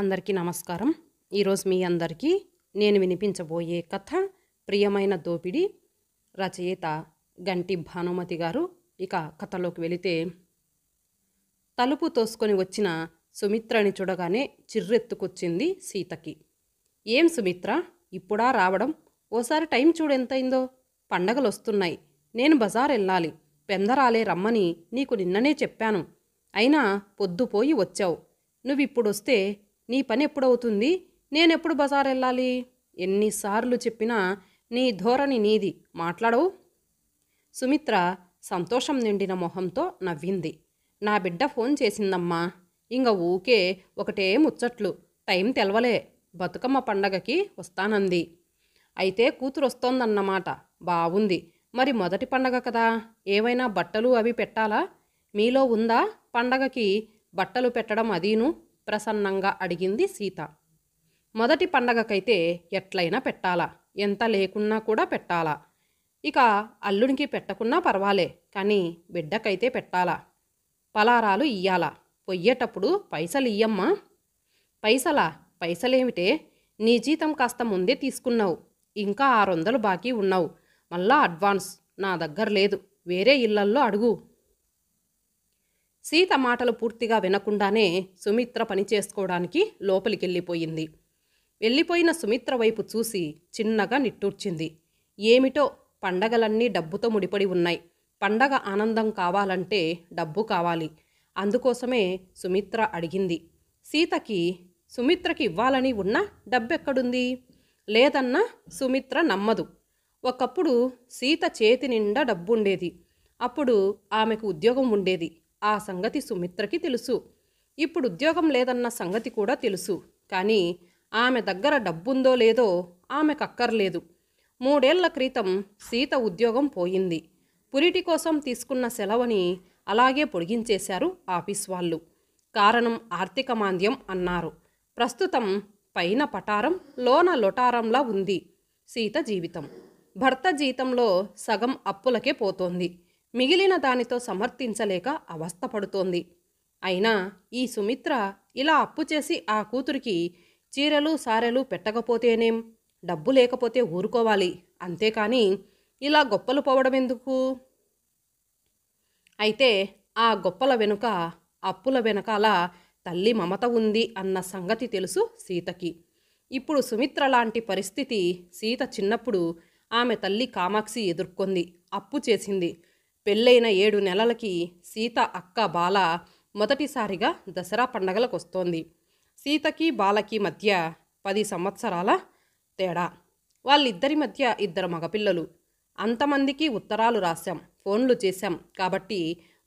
అందరికీ నమస్కారం ఈరోజు మీ అందరికీ నేను వినిపించబోయే కథ ప్రియమైన దోపిడి రచయిత గంటి భానుమతి గారు ఇక కథలోకి వెళితే తలుపు తోసుకొని వచ్చిన సుమిత్రని చూడగానే చిర్రెత్తుకొచ్చింది సీతకి ఏం సుమిత్ర ఇప్పుడా రావడం ఓసారి టైం చూడెంతైందో పండగలు వస్తున్నాయి నేను బజార్ వెళ్ళాలి పెందరాలే రమ్మని నీకు నిన్ననే చెప్పాను అయినా పొద్దుపోయి వచ్చావు నువ్విప్పుడొస్తే నీ పని ఎప్పుడవుతుంది నేనెప్పుడు బజార్ వెళ్ళాలి ఎన్నిసార్లు చెప్పినా నీ ధోరణి నీది మాట్లాడవు సుమిత్ర సంతోషం నిండిన మొహంతో నవ్వింది నా బిడ్డ ఫోన్ చేసిందమ్మా ఇంక ఊకే ఒకటే ముచ్చట్లు టైం తెలవలే బతుకమ్మ పండగకి వస్తానంది అయితే కూతురు వస్తోందన్నమాట బాగుంది మరి మొదటి పండగ కదా ఏవైనా బట్టలు అవి పెట్టాలా మీలో ఉందా పండగకి బట్టలు పెట్టడం అదీను ప్రసన్నంగా అడిగింది సీత మొదటి పండగకైతే ఎట్లయినా పెట్టాలా ఎంత లేకున్నా కూడా పెట్టాలా ఇక అల్లునికి పెట్టకున్నా పర్వాలే కానీ బిడ్డకైతే పెట్టాలా పలారాలు ఇయ్యాలా పొయ్యేటప్పుడు పైసలు ఇయ్యమ్మా పైసలా పైసలేమిటే నీ జీతం కాస్త ముందే తీసుకున్నావు ఇంకా ఆరు వందలు బాకీ ఉన్నావు మళ్ళా అడ్వాన్స్ నా దగ్గర లేదు వేరే ఇళ్లల్లో అడుగు సీత మాటలు పూర్తిగా వినకుండానే సుమిత్ర పని చేసుకోవడానికి లోపలికి వెళ్ళిపోయింది వెళ్ళిపోయిన సుమిత్ర వైపు చూసి చిన్నగా నిట్టూర్చింది ఏమిటో పండగలన్నీ డబ్బుతో ముడిపడి ఉన్నాయి పండగ ఆనందం కావాలంటే డబ్బు కావాలి అందుకోసమే సుమిత్ర అడిగింది సీతకి సుమిత్రకి ఇవ్వాలని ఉన్న డబ్బెక్కడుంది లేదన్న సుమిత్ర నమ్మదు ఒకప్పుడు సీత చేతి నిండా డబ్బుండేది అప్పుడు ఆమెకు ఉద్యోగం ఉండేది ఆ సంగతి సుమిత్రకి తెలుసు ఇప్పుడు ఉద్యోగం లేదన్న సంగతి కూడా తెలుసు కానీ ఆమె దగ్గర డబ్బుందో లేదో ఆమెకు అక్కర్లేదు మూడేళ్ల క్రితం సీత ఉద్యోగం పోయింది పురిటి కోసం తీసుకున్న సెలవుని అలాగే పొడిగించేశారు ఆఫీస్ వాళ్ళు కారణం ఆర్థిక మాంద్యం అన్నారు ప్రస్తుతం పైన పటారం లోన లొటారంలా ఉంది సీత జీవితం భర్త జీతంలో సగం అప్పులకే పోతోంది మిగిలిన దానితో సమర్థించలేక అవస్థపడుతోంది అయినా ఈ సుమిత్ర ఇలా అప్పు చేసి ఆ కూతురికి చీరలు సారెలు పెట్టకపోతేనేం డబ్బు లేకపోతే ఊరుకోవాలి అంతేకాని ఇలా గొప్పలు పోవడం ఎందుకు అయితే ఆ గొప్పల వెనుక అప్పుల వెనకాల తల్లి మమత ఉంది అన్న సంగతి తెలుసు సీతకి ఇప్పుడు సుమిత్ర లాంటి పరిస్థితి సీత చిన్నప్పుడు ఆమె తల్లి కామాక్షి ఎదుర్కొంది అప్పు చేసింది పెళ్ళైన ఏడు నెలలకి సీత అక్క బాల మొదటిసారిగా దసరా పండగలకు వస్తోంది సీతకి బాలకి మధ్య పది సంవత్సరాల తేడా వాళ్ళిద్దరి మధ్య ఇద్దరు మగపిల్లలు అంతమందికి ఉత్తరాలు రాశాం ఫోన్లు చేశాం కాబట్టి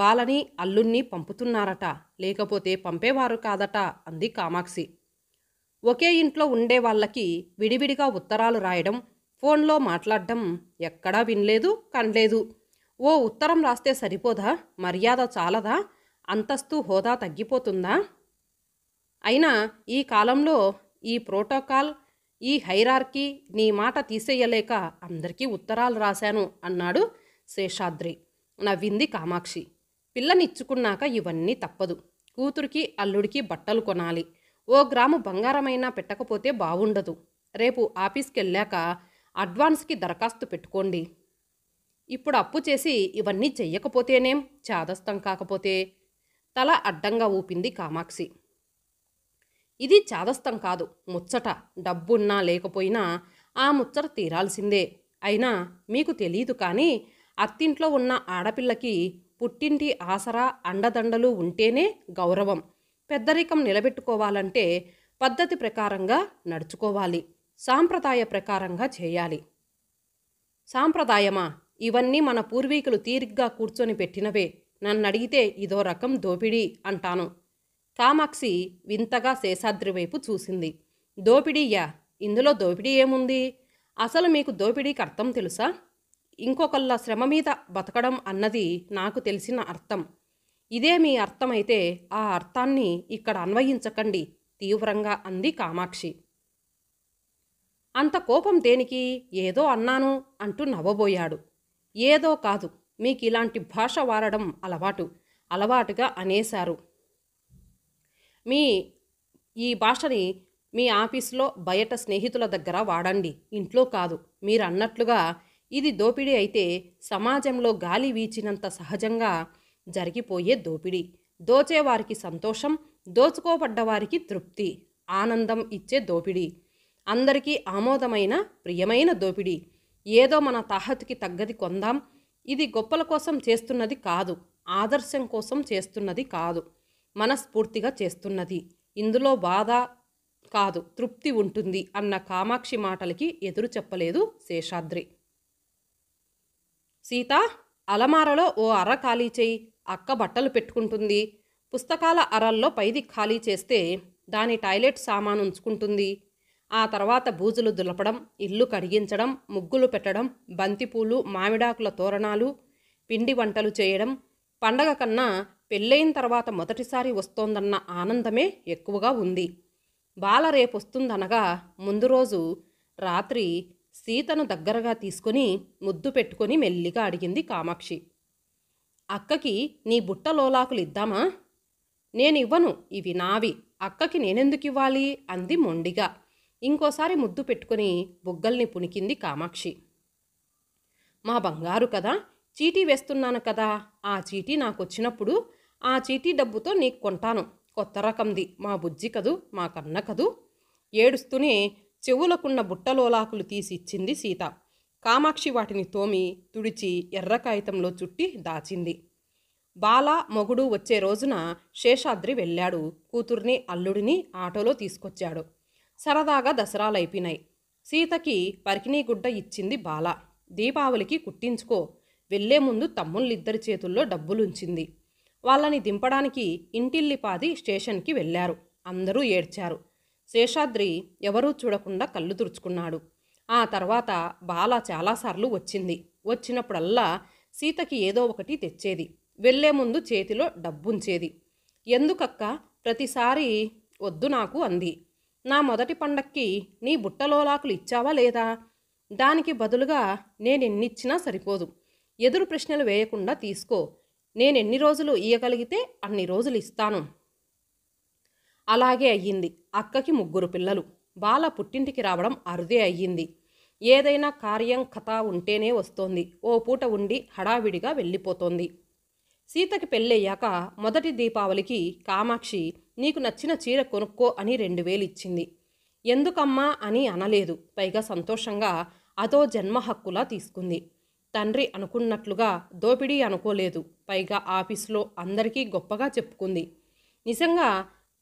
బాలని అల్లుణ్ణి పంపుతున్నారట లేకపోతే పంపేవారు కాదట అంది కామాక్షి ఒకే ఇంట్లో ఉండే వాళ్ళకి విడివిడిగా ఉత్తరాలు రాయడం ఫోన్లో మాట్లాడడం ఎక్కడా వినలేదు కనలేదు ఓ ఉత్తరం రాస్తే సరిపోదా మర్యాద చాలదా అంతస్తు హోదా తగ్గిపోతుందా అయినా ఈ కాలంలో ఈ ప్రోటోకాల్ ఈ హైరార్కి నీ మాట తీసేయలేక అందరికీ ఉత్తరాలు రాశాను అన్నాడు శేషాద్రి నవ్వింది కామాక్షి పిల్లనిచ్చుకున్నాక ఇవన్నీ తప్పదు కూతురికి అల్లుడికి బట్టలు కొనాలి ఓ గ్రాము బంగారమైనా పెట్టకపోతే బావుండదు రేపు ఆఫీస్కి వెళ్ళాక అడ్వాన్స్కి దరఖాస్తు పెట్టుకోండి ఇప్పుడు అప్పు చేసి ఇవన్నీ చెయ్యకపోతేనేం చాదస్తం కాకపోతే తల అడ్డంగా ఊపింది కామాక్షి ఇది చాదస్తం కాదు ముచ్చట డబ్బున్నా లేకపోయినా ఆ ముచ్చట తీరాల్సిందే అయినా మీకు తెలియదు కానీ అత్తింట్లో ఉన్న ఆడపిల్లకి పుట్టింటి ఆసరా అండదండలు ఉంటేనే గౌరవం పెద్దరికం నిలబెట్టుకోవాలంటే పద్ధతి ప్రకారంగా నడుచుకోవాలి సాంప్రదాయ ప్రకారంగా చేయాలి సాంప్రదాయమా ఇవన్నీ మన పూర్వీకులు తీరిగ్గా కూర్చొని పెట్టినవే నన్నడిగితే ఇదో రకం దోపిడీ అంటాను కామాక్షి వింతగా శేషాద్రి వైపు చూసింది దోపిడీయా ఇందులో దోపిడీ ఏముంది అసలు మీకు దోపిడీకి అర్థం తెలుసా ఇంకొకళ్ళ శ్రమ మీద బతకడం అన్నది నాకు తెలిసిన అర్థం ఇదే మీ అర్థమైతే ఆ అర్థాన్ని ఇక్కడ అన్వయించకండి తీవ్రంగా అంది కామాక్షి అంత కోపం దేనికి ఏదో అన్నాను అంటూ నవ్వబోయాడు ఏదో కాదు మీకు ఇలాంటి భాష వాడడం అలవాటు అలవాటుగా అనేశారు మీ ఈ భాషని మీ ఆఫీసులో బయట స్నేహితుల దగ్గర వాడండి ఇంట్లో కాదు మీరు అన్నట్లుగా ఇది దోపిడీ అయితే సమాజంలో గాలి వీచినంత సహజంగా జరిగిపోయే దోపిడీ దోచేవారికి సంతోషం దోచుకోబడ్డవారికి తృప్తి ఆనందం ఇచ్చే దోపిడీ అందరికీ ఆమోదమైన ప్రియమైన దోపిడీ ఏదో మన తాహతికి తగ్గది కొందాం ఇది గొప్పల కోసం చేస్తున్నది కాదు ఆదర్శం కోసం చేస్తున్నది కాదు మనస్ఫూర్తిగా చేస్తున్నది ఇందులో బాధ కాదు తృప్తి ఉంటుంది అన్న కామాక్షి మాటలకి ఎదురు చెప్పలేదు శేషాద్రి సీత అలమారలో ఓ అర ఖాళీ చేయి అక్క బట్టలు పెట్టుకుంటుంది పుస్తకాల అరల్లో పైది ఖాళీ చేస్తే దాని టాయిలెట్ సామాను ఉంచుకుంటుంది ఆ తర్వాత బూజులు దులపడం ఇల్లు కడిగించడం ముగ్గులు పెట్టడం బంతిపూలు మామిడాకుల తోరణాలు పిండి వంటలు చేయడం పండగ కన్నా పెళ్ళైన తర్వాత మొదటిసారి వస్తోందన్న ఆనందమే ఎక్కువగా ఉంది బాల రేపొస్తుందనగా ముందు రోజు రాత్రి సీతను దగ్గరగా తీసుకుని ముద్దు పెట్టుకొని మెల్లిగా అడిగింది కామాక్షి అక్కకి నీ బుట్టలోలాకులు ఇద్దామా నేనివ్వను ఇవి నావి అక్కకి నేనెందుకు ఇవ్వాలి అంది మొండిగా ఇంకోసారి ముద్దు పెట్టుకుని బుగ్గల్ని పుణికింది కామాక్షి మా బంగారు కదా చీటీ వేస్తున్నాను కదా ఆ చీటీ నాకు వచ్చినప్పుడు ఆ చీటీ డబ్బుతో నీకు కొంటాను కొత్త రకంది మా బుజ్జి కదు మా కన్న కదు ఏడుస్తూనే చెవులకున్న బుట్టలోలాకులు తీసి ఇచ్చింది సీత కామాక్షి వాటిని తోమి తుడిచి ఎర్ర కాగితంలో చుట్టి దాచింది బాల మొగుడు వచ్చే రోజున శేషాద్రి వెళ్ళాడు కూతుర్ని అల్లుడిని ఆటోలో తీసుకొచ్చాడు సరదాగా దసరాలైపోయినాయి సీతకి సీతకి గుడ్డ ఇచ్చింది బాల దీపావళికి కుట్టించుకో వెళ్లే ముందు తమ్ముళ్ళిద్దరి చేతుల్లో డబ్బులుంచింది వాళ్ళని దింపడానికి ఇంటిల్లిపాది స్టేషన్కి వెళ్ళారు అందరూ ఏడ్చారు శేషాద్రి ఎవరూ చూడకుండా కళ్ళు తుడుచుకున్నాడు ఆ తర్వాత బాల చాలాసార్లు వచ్చింది వచ్చినప్పుడల్లా సీతకి ఏదో ఒకటి తెచ్చేది వెళ్లే ముందు చేతిలో డబ్బుంచేది ఎందుకక్క ప్రతిసారి వద్దు నాకు అంది నా మొదటి పండక్కి నీ బుట్టలోలాకులు ఇచ్చావా లేదా దానికి బదులుగా నేనెన్నిచ్చినా సరిపోదు ఎదురు ప్రశ్నలు వేయకుండా తీసుకో నేనెన్ని రోజులు ఇయ్యగలిగితే అన్ని రోజులు ఇస్తాను అలాగే అయ్యింది అక్కకి ముగ్గురు పిల్లలు బాల పుట్టింటికి రావడం అరుదే అయ్యింది ఏదైనా కార్యం కథ ఉంటేనే వస్తోంది ఓ పూట ఉండి హడావిడిగా వెళ్ళిపోతోంది సీతకి పెళ్ళయ్యాక మొదటి దీపావళికి కామాక్షి నీకు నచ్చిన చీర కొనుక్కో అని రెండు వేలు ఇచ్చింది ఎందుకమ్మా అని అనలేదు పైగా సంతోషంగా అదో జన్మ హక్కులా తీసుకుంది తండ్రి అనుకున్నట్లుగా దోపిడీ అనుకోలేదు పైగా ఆఫీసులో అందరికీ గొప్పగా చెప్పుకుంది నిజంగా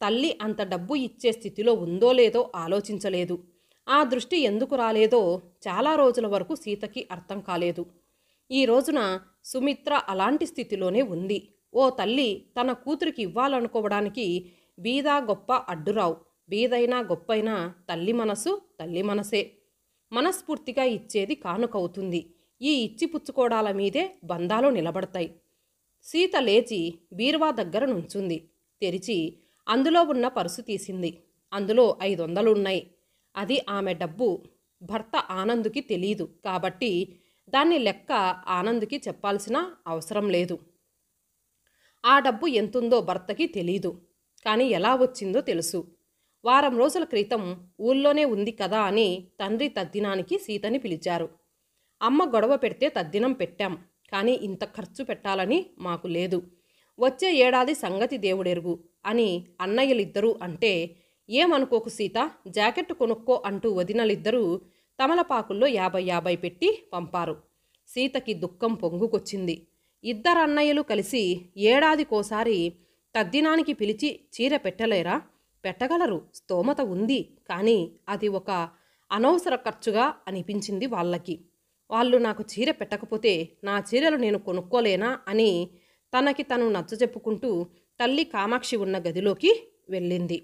తల్లి అంత డబ్బు ఇచ్చే స్థితిలో ఉందో లేదో ఆలోచించలేదు ఆ దృష్టి ఎందుకు రాలేదో చాలా రోజుల వరకు సీతకి అర్థం కాలేదు ఈ రోజున సుమిత్ర అలాంటి స్థితిలోనే ఉంది ఓ తల్లి తన కూతురికి ఇవ్వాలనుకోవడానికి బీద గొప్ప అడ్డురావు బీదైనా గొప్పైనా తల్లి మనసు తల్లి మనసే మనస్ఫూర్తిగా ఇచ్చేది కానుకవుతుంది ఈ ఇచ్చిపుచ్చుకోడాల మీదే బంధాలు నిలబడతాయి సీత లేచి బీరువా దగ్గర నుంచుంది తెరిచి అందులో ఉన్న పరుసు తీసింది అందులో ఐదు వందలు ఉన్నాయి అది ఆమె డబ్బు భర్త ఆనందుకి తెలియదు కాబట్టి దాన్ని లెక్క ఆనందుకి చెప్పాల్సిన అవసరం లేదు ఆ డబ్బు ఎంతుందో భర్తకి తెలీదు కానీ ఎలా వచ్చిందో తెలుసు వారం రోజుల క్రితం ఊళ్ళోనే ఉంది కదా అని తండ్రి తద్దినానికి సీతని పిలిచారు అమ్మ గొడవ పెడితే తద్దినం పెట్టాం కానీ ఇంత ఖర్చు పెట్టాలని మాకు లేదు వచ్చే ఏడాది సంగతి దేవుడెరుగు అని అన్నయ్యలిద్దరూ అంటే ఏమనుకోకు సీత జాకెట్ కొనుక్కో అంటూ వదినలిద్దరూ తమలపాకుల్లో యాభై యాభై పెట్టి పంపారు సీతకి దుఃఖం పొంగుకొచ్చింది ఇద్దరు అన్నయ్యలు కలిసి ఏడాదికోసారి తద్దినానికి పిలిచి చీర పెట్టలేరా పెట్టగలరు స్తోమత ఉంది కానీ అది ఒక అనవసర ఖర్చుగా అనిపించింది వాళ్ళకి వాళ్ళు నాకు చీర పెట్టకపోతే నా చీరలు నేను కొనుక్కోలేనా అని తనకి తను నచ్చజెప్పుకుంటూ తల్లి కామాక్షి ఉన్న గదిలోకి వెళ్ళింది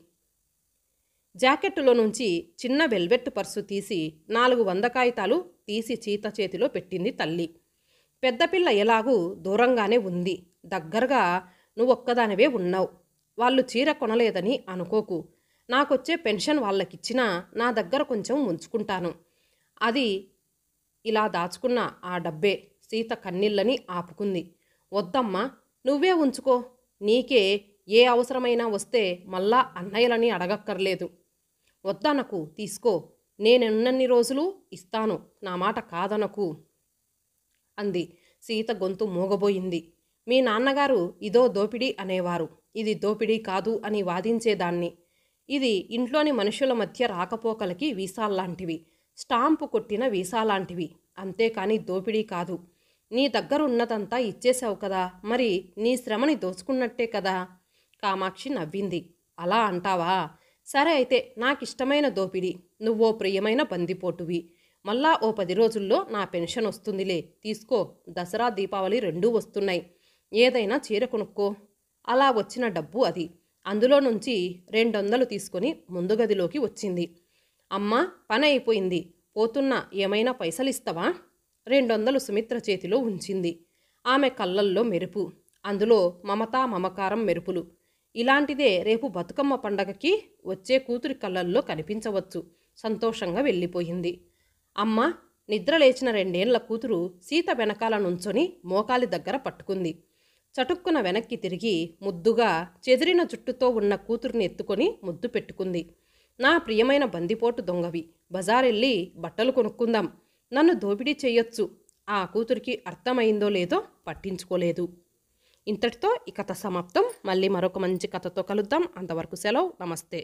జాకెట్టులో నుంచి చిన్న వెల్వెట్ పర్సు తీసి నాలుగు వంద కాగితాలు తీసి చీత చేతిలో పెట్టింది తల్లి పెద్దపిల్ల ఎలాగూ దూరంగానే ఉంది దగ్గరగా నువ్వు ఒక్కదానివే ఉన్నావు వాళ్ళు చీర కొనలేదని అనుకోకు నాకొచ్చే పెన్షన్ వాళ్ళకిచ్చినా నా దగ్గర కొంచెం ఉంచుకుంటాను అది ఇలా దాచుకున్న ఆ డబ్బే సీత కన్నీళ్ళని ఆపుకుంది వద్దమ్మా నువ్వే ఉంచుకో నీకే ఏ అవసరమైనా వస్తే మళ్ళా అన్నయ్యలని అడగక్కర్లేదు వద్దనకు తీసుకో నేనున్నన్ని రోజులు ఇస్తాను నా మాట కాదనకు అంది సీత గొంతు మూగబోయింది మీ నాన్నగారు ఇదో దోపిడీ అనేవారు ఇది దోపిడీ కాదు అని వాదించేదాన్ని ఇది ఇంట్లోని మనుషుల మధ్య రాకపోకలకి వీసాల్లాంటివి స్టాంపు కొట్టిన వీసాలాంటివి అంతేకాని దోపిడీ కాదు నీ దగ్గరున్నదంతా ఇచ్చేసావు కదా మరి నీ శ్రమని దోచుకున్నట్టే కదా కామాక్షి నవ్వింది అలా అంటావా సరే అయితే నాకిష్టమైన దోపిడీ నువ్వో ప్రియమైన బందిపోటువి మళ్ళా ఓ పది రోజుల్లో నా పెన్షన్ వస్తుందిలే తీసుకో దసరా దీపావళి రెండూ వస్తున్నాయి ఏదైనా చీర కొనుక్కో అలా వచ్చిన డబ్బు అది అందులో నుంచి రెండొందలు తీసుకొని ముందు గదిలోకి వచ్చింది అమ్మ పని అయిపోయింది పోతున్నా ఏమైనా పైసలు ఇస్తావా రెండొందలు సుమిత్ర చేతిలో ఉంచింది ఆమె కళ్ళల్లో మెరుపు అందులో మమతా మమకారం మెరుపులు ఇలాంటిదే రేపు బతుకమ్మ పండగకి వచ్చే కూతురి కళ్ళల్లో కనిపించవచ్చు సంతోషంగా వెళ్ళిపోయింది అమ్మ నిద్ర లేచిన రెండేళ్ల కూతురు సీత వెనకాల నుంచొని మోకాలి దగ్గర పట్టుకుంది చటుక్కున వెనక్కి తిరిగి ముద్దుగా చెదిరిన జుట్టుతో ఉన్న కూతుర్ని ఎత్తుకొని ముద్దు పెట్టుకుంది నా ప్రియమైన బందిపోటు దొంగవి బజారెళ్ళి బట్టలు కొనుక్కుందాం నన్ను దోపిడీ చేయొచ్చు ఆ కూతురికి అర్థమైందో లేదో పట్టించుకోలేదు ఇంతటితో ఈ కథ సమాప్తం మళ్ళీ మరొక మంచి కథతో కలుద్దాం అంతవరకు సెలవు నమస్తే